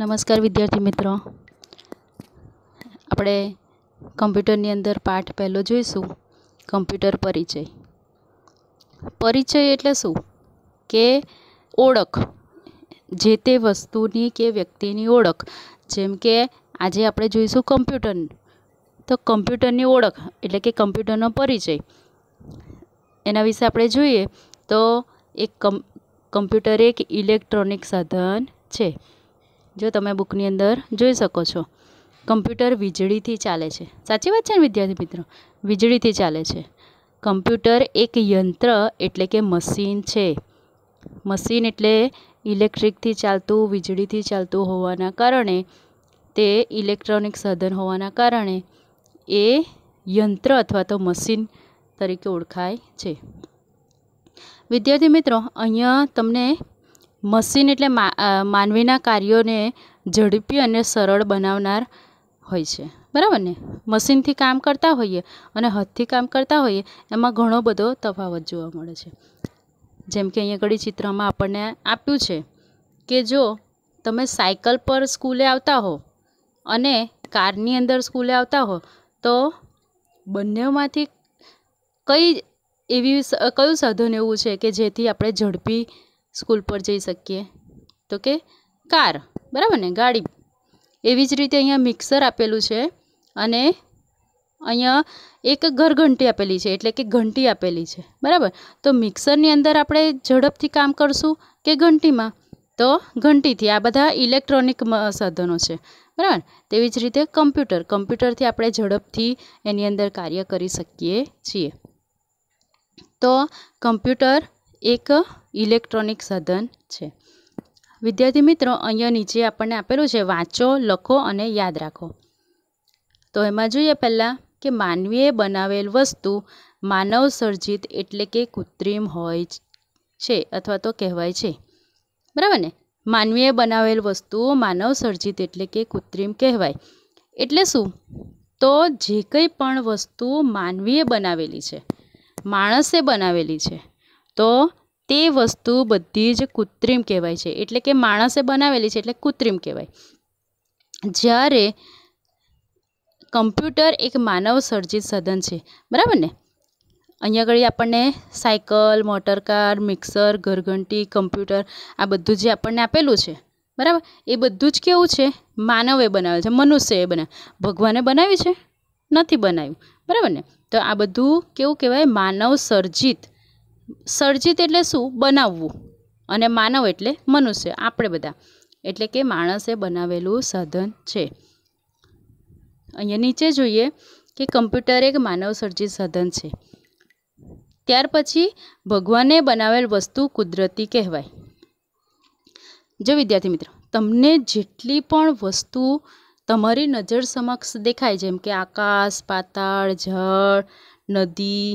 નમસ્કાર વિદ્યાર્થી મિત્રો આપણે કમ્પ્યુટરની અંદર પાઠ પહેલો જોઈશું કમ્પ્યુટર પરિચય પરિચય એટલે શું કે ઓળખ જે તે વસ્તુની કે વ્યક્તિની ઓળખ જેમ કે આજે આપણે જોઈશું કમ્પ્યુટર તો કમ્પ્યુટરની ઓળખ એટલે કે કમ્પ્યુટરનો પરિચય એના વિશે આપણે જોઈએ તો એક કમ્પ્યુટર એક ઇલેક્ટ્રોનિક સાધન છે જો તમે બુકની અંદર જોઈ શકો છો કમ્પ્યુટર વીજળીથી ચાલે છે સાચી વાત છે ને વિદ્યાર્થી મિત્રો વીજળીથી ચાલે છે કમ્પ્યુટર એક યંત્ર એટલે કે મશીન છે મશીન એટલે ઇલેક્ટ્રિકથી ચાલતું વીજળીથી ચાલતું હોવાના કારણે તે ઇલેક્ટ્રોનિક સાધન હોવાના કારણે એ યંત્ર અથવા તો મશીન તરીકે ઓળખાય છે વિદ્યાર્થી મિત્રો અહીંયા તમને મશીન એટલે માનવીના કાર્યોને ઝડપી અને સરળ બનાવનાર હોય છે બરાબર ને મશીનથી કામ કરતા હોઈએ અને હાથથી કામ કરતા હોઈએ એમાં ઘણો બધો તફાવત જોવા મળે છે જેમ કે અહીંયા ઘડી ચિત્રમાં આપણને આપ્યું છે કે જો તમે સાયકલ પર સ્કૂલે આવતા હો અને કારની અંદર સ્કૂલે આવતા હો તો બંનેમાંથી કઈ એવી કયું સાધન એવું છે કે જેથી આપણે ઝડપી સ્કૂલ પર જઈ શકીએ તો કે કાર બરાબર ને ગાડી એવી જ રીતે અહીંયા મિક્સર આપેલું છે અને અહીંયા એક ઘરઘંટી આપેલી છે એટલે કે ઘંટી આપેલી છે બરાબર તો મિક્સરની અંદર આપણે ઝડપથી કામ કરશું કે ઘંટીમાં તો ઘંટીથી આ બધા ઇલેક્ટ્રોનિક સાધનો છે બરાબર તેવી જ રીતે કમ્પ્યુટર કમ્પ્યુટરથી આપણે ઝડપથી એની અંદર કાર્ય કરી શકીએ છીએ તો કમ્પ્યુટર એક ઇલેક્ટ્રોનિક સાધન છે વિદ્યાર્થી મિત્રો અહીંયા નીચે આપણને આપેલું છે વાંચો લખો અને યાદ રાખો તો એમાં જોઈએ પહેલાં કે માનવીએ બનાવેલ વસ્તુ માનવ સર્જિત એટલે કે કૃત્રિમ હોય છે અથવા તો કહેવાય છે બરાબર ને માનવીએ બનાવેલ વસ્તુઓ માનવ સર્જિત એટલે કે કૃત્રિમ કહેવાય એટલે શું તો જે કંઈ પણ વસ્તુ માનવીએ બનાવેલી છે માણસે બનાવેલી છે તો તે વસ્તુ બધી જ કૃત્રિમ કહેવાય છે એટલે કે માણસે બનાવેલી છે એટલે કૃત્રિમ કહેવાય જ્યારે કમ્પ્યુટર એક માનવ સર્જિત સાધન છે બરાબર ને અહીંયા આગળ આપણને સાયકલ મોટરકાર મિક્સર ઘરઘંટી કમ્પ્યુટર આ બધું જે આપણને આપેલું છે બરાબર એ બધું જ કેવું છે માનવે બનાવ્યું છે મનુષ્યએ બનાવ્યું ભગવાને બનાવ્યું છે નથી બનાવ્યું બરાબર ને તો આ બધું કેવું કહેવાય માનવ સર્જિત સર્જિત એટલે શું બનાવવું અને માનવ એટલે મનુષ્ય આપણે બધા એટલે કે માણસે બનાવેલું સાધન છે અહીંયા નીચે જોઈએ કે કમ્પ્યુટર એક માનવ સર્જિત સાધન છે ત્યાર પછી ભગવાને બનાવેલ વસ્તુ કુદરતી કહેવાય જો વિદ્યાર્થી મિત્રો તમને જેટલી પણ વસ્તુ તમારી નજર સમક્ષ દેખાય જેમ કે આકાશ પાતાળ જળ નદી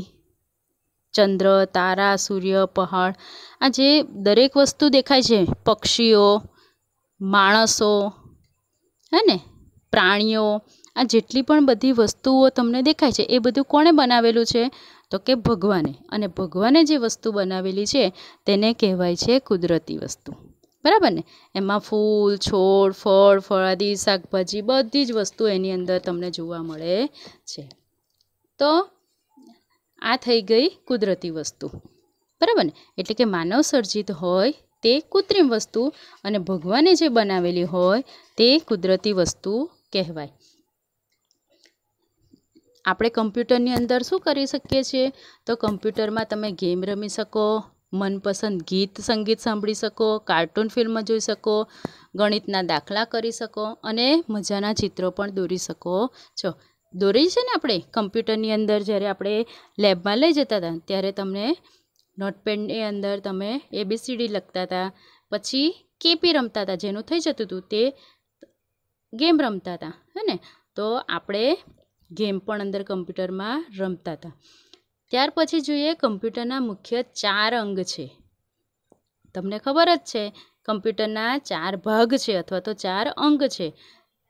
ચંદ્ર તારા સૂર્ય પહાડ આ જે દરેક વસ્તુ દેખાય છે પક્ષીઓ માણસો હે ને પ્રાણીઓ આ જેટલી પણ બધી વસ્તુઓ તમને દેખાય છે એ બધું કોણે બનાવેલું છે તો કે ભગવાને અને ભગવાને જે વસ્તુ બનાવેલી છે તેને કહેવાય છે કુદરતી વસ્તુ બરાબર ને એમાં ફૂલ છોડ ફળ ફળાદી શાકભાજી બધી જ વસ્તુ એની અંદર તમને જોવા મળે છે તો આ થઈ ગઈ કુદરતી વસ્તુ બરાબર ને એટલે કે માનવ સર્જિત હોય તે કૃત્રિમ વસ્તુ અને ભગવાને જે બનાવેલી હોય તે કુદરતી વસ્તુ કહેવાય આપણે કમ્પ્યુટરની અંદર શું કરી શકીએ છીએ તો કમ્પ્યુટરમાં તમે ગેમ રમી શકો મનપસંદ ગીત સંગીત સાંભળી શકો કાર્ટૂન ફિલ્મ જોઈ શકો ગણિતના દાખલા કરી શકો અને મજાના ચિત્રો પણ દોરી શકો છો દોરી છે ને આપણે કમ્પ્યુટરની અંદર જ્યારે આપણે લેબમાં લઈ જતા હતા ત્યારે તમને નોટપેડની અંદર તમે એબીસીડી લખતા હતા પછી કેપી રમતા હતા જેનું થઈ જતું હતું તે ગેમ રમતા હતા હે ને તો આપણે ગેમ પણ અંદર કમ્પ્યુટરમાં રમતા હતા ત્યાર પછી જોઈએ કમ્પ્યુટરના મુખ્ય ચાર અંગ છે તમને ખબર જ છે કમ્પ્યુટરના ચાર ભાગ છે અથવા તો ચાર અંગ છે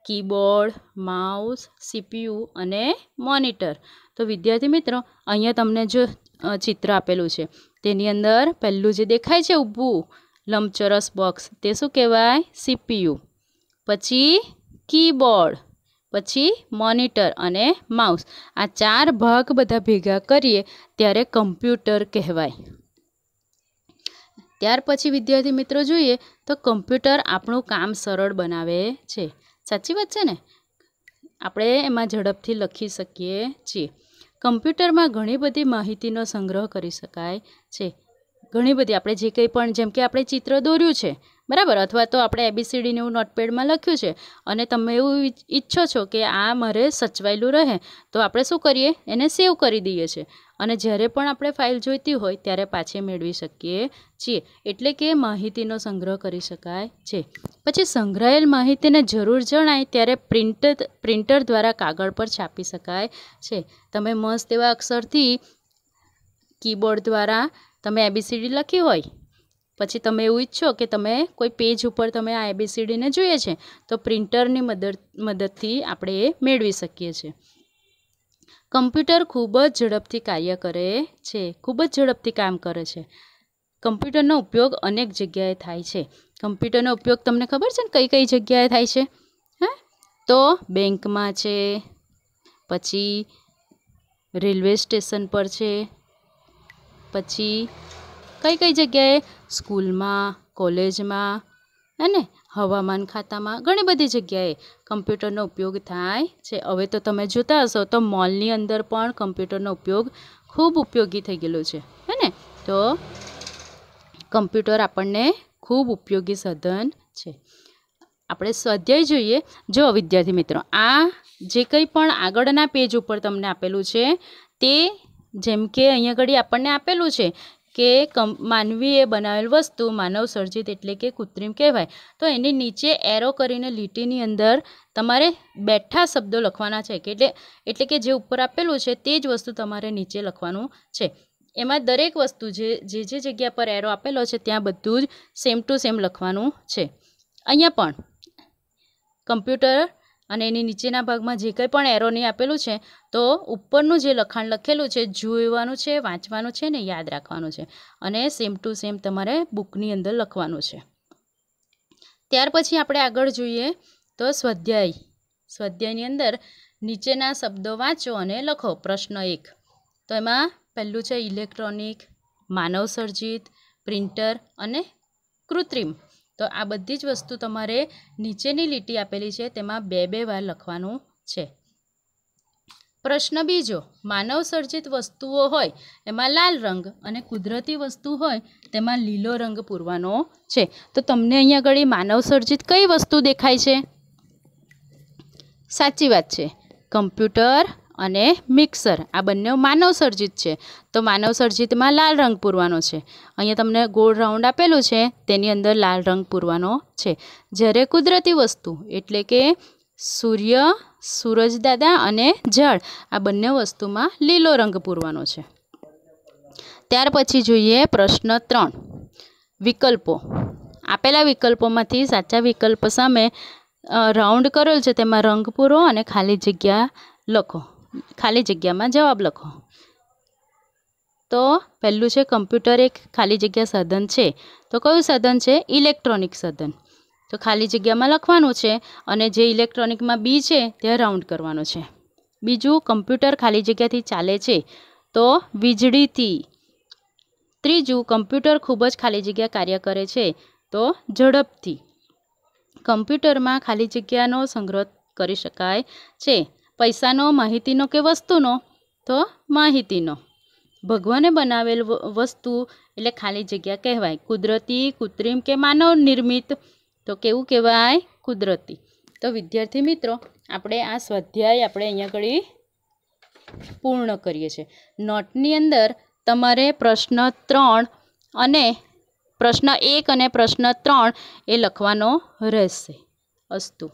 કીબોર્ડ માઉસ સીપીયુ અને મોનિટર તો વિદ્યાર્થી મિત્રો અહીંયા તમને જો ચિત્ર આપેલું છે તેની અંદર પહેલું જે દેખાય છે ઊભું લંબચોરસ બોક્સ તે શું કહેવાય સીપીયુ પછી કીબોર્ડ પછી મોનિટર અને માઉસ આ ચાર ભાગ બધા ભેગા કરીએ ત્યારે કમ્પ્યુટર કહેવાય ત્યાર પછી વિદ્યાર્થી મિત્રો જોઈએ તો કમ્પ્યુટર આપણું કામ સરળ બનાવે છે સાચી વાત છે ને આપણે એમાં ઝડપથી લખી શકીએ છીએ કમ્પ્યુટરમાં ઘણી બધી માહિતીનો સંગ્રહ કરી શકાય છે ઘણી બધી આપણે જે કંઈ પણ જેમ કે આપણે ચિત્ર દોર્યું છે બરાબર અથવા તો આપણે એબીસીડીને એવું નોટપેડમાં લખ્યું છે અને તમે એવું ઈચ્છો છો કે આ મારે સચવાયેલું રહે તો આપણે શું કરીએ એને સેવ કરી દઈએ છીએ અને જ્યારે પણ આપણે ફાઇલ જોઈતી હોય ત્યારે પાછી મેળવી શકીએ છીએ એટલે કે માહિતીનો સંગ્રહ કરી શકાય છે પછી સંગ્રહાયેલ માહિતીને જરૂર જણાય ત્યારે પ્રિન્ટર પ્રિન્ટર દ્વારા કાગળ પર છાપી શકાય છે તમે મસ્ત એવા અક્ષરથી કીબોર્ડ દ્વારા તમે એબીસીડી લખી હોય પછી તમે એવું ઈચ્છો કે તમે કોઈ પેજ ઉપર તમે આ એબીસીડીને જોઈએ છે તો પ્રિન્ટરની મદદ મદદથી આપણે એ મેળવી શકીએ છીએ કમ્પ્યુટર ખૂબ જ ઝડપથી કાર્ય કરે છે ખૂબ જ ઝડપથી કામ કરે છે કમ્પ્યુટરનો ઉપયોગ અનેક જગ્યાએ થાય છે કમ્પ્યુટરનો ઉપયોગ તમને ખબર છે ને કઈ કઈ જગ્યાએ થાય છે હા તો બેંકમાં છે પછી રેલવે સ્ટેશન પર છે પછી કઈ કઈ જગ્યાએ સ્કૂલમાં કોલેજમાં હે ને હવામાન ખાતામાં ઘણી બધી જગ્યાએ કમ્પ્યુટરનો ઉપયોગ થાય છે હવે તો તમે જોતા હશો તો મોલની અંદર પણ કમ્પ્યુટરનો ઉપયોગ ખૂબ ઉપયોગી થઈ ગયેલો છે હે ને તો કમ્પ્યુટર આપણને ખૂબ ઉપયોગી સાધન છે આપણે સ્વાધ્યાય જોઈએ જો વિદ્યાર્થી મિત્રો આ જે કંઈ પણ આગળના પેજ ઉપર તમને આપેલું છે તે જેમ કે અહીંયા ઘડી આપણને આપેલું છે કે માનવીએ બનાવેલ વસ્તુ માનવ સર્જિત એટલે કે કૃત્રિમ કહેવાય તો એની નીચે એરો કરીને લીટીની અંદર તમારે બેઠા શબ્દો લખવાના છે કે એટલે એટલે કે જે ઉપર આપેલું છે તે જ વસ્તુ તમારે નીચે લખવાનું છે એમાં દરેક વસ્તુ જે જે જે જગ્યા પર એરો આપેલો છે ત્યાં બધું જ સેમ ટુ સેમ લખવાનું છે અહીંયા પણ કમ્પ્યુટર અને એની નીચેના ભાગમાં જે કંઈ પણ એરોની આપેલું છે તો ઉપરનું જે લખાણ લખેલું છે જોવાનું છે વાંચવાનું છે ને યાદ રાખવાનું છે અને સેમ ટુ સેમ તમારે બુકની અંદર લખવાનું છે ત્યાર પછી આપણે આગળ જોઈએ તો સ્વાધ્યાય સ્વાધ્યાયની અંદર નીચેના શબ્દો વાંચો અને લખો પ્રશ્ન એક તો એમાં પહેલું છે ઇલેક્ટ્રોનિક માનવસર્જિત પ્રિન્ટર અને કૃત્રિમ તો આ બધી જ વસ્તુ તમારે નીચેની લીટી આપેલી છે તેમાં બે બે વાર લખવાનું છે પ્રશ્ન બીજો માનવ સર્જિત વસ્તુઓ હોય એમાં લાલ રંગ અને કુદરતી વસ્તુ હોય તેમાં લીલો રંગ પૂરવાનો છે તો તમને અહીંયા આગળ માનવ સર્જિત કઈ વસ્તુ દેખાય છે સાચી વાત છે કમ્પ્યુટર અને મિક્સર આ બંને માનવસર્જિત છે તો માનવસર્જિતમાં લાલ રંગ પૂરવાનો છે અહીંયા તમને ગોળ રાઉન્ડ આપેલું છે તેની અંદર લાલ રંગ પૂરવાનો છે જ્યારે કુદરતી વસ્તુ એટલે કે સૂર્ય સૂરજદાદા અને જળ આ બંને વસ્તુમાં લીલો રંગ પૂરવાનો છે ત્યાર પછી જોઈએ પ્રશ્ન ત્રણ વિકલ્પો આપેલા વિકલ્પોમાંથી સાચા વિકલ્પ સામે રાઉન્ડ કરેલ છે તેમાં રંગ પૂરો અને ખાલી જગ્યા લખો ખાલી જગ્યામાં જવાબ લખો તો પહેલું છે કમ્પ્યુટર એક ખાલી જગ્યા સાધન છે તો કયું સાધન છે ઇલેક્ટ્રોનિક સાધન તો ખાલી જગ્યામાં લખવાનું છે અને જે ઇલેક્ટ્રોનિકમાં બી છે તે રાઉન્ડ કરવાનો છે બીજું કમ્પ્યુટર ખાલી જગ્યાથી ચાલે છે તો વીજળીથી ત્રીજું કમ્પ્યુટર ખૂબ જ ખાલી જગ્યા કાર્ય કરે છે તો ઝડપથી કમ્પ્યુટરમાં ખાલી જગ્યાનો સંગ્રહ કરી શકાય છે પૈસાનો માહિતીનો કે વસ્તુનો તો માહિતીનો ભગવાને બનાવેલ વસ્તુ એટલે ખાલી જગ્યા કહેવાય કુદરતી કૃત્રિમ કે માનવ નિર્મિત તો કેવું કહેવાય કુદરતી તો વિદ્યાર્થી મિત્રો આપણે આ સ્વાધ્યાય આપણે અહીંયા આગળ પૂર્ણ કરીએ છીએ નોટની અંદર તમારે પ્રશ્ન ત્રણ અને પ્રશ્ન એક અને પ્રશ્ન ત્રણ એ લખવાનો રહેશે અસ્તુ